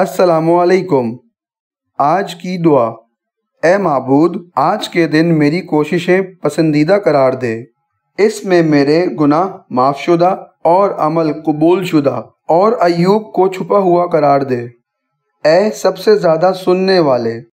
असलकुम आज की दुआ ए मबूद आज के दिन मेरी कोशिशें पसंदीदा करार दे इसमें मेरे गुनाह माफशुदा और अमल कबूल शुदा और अयूब को छुपा हुआ करार दे ए सबसे ज़्यादा सुनने वाले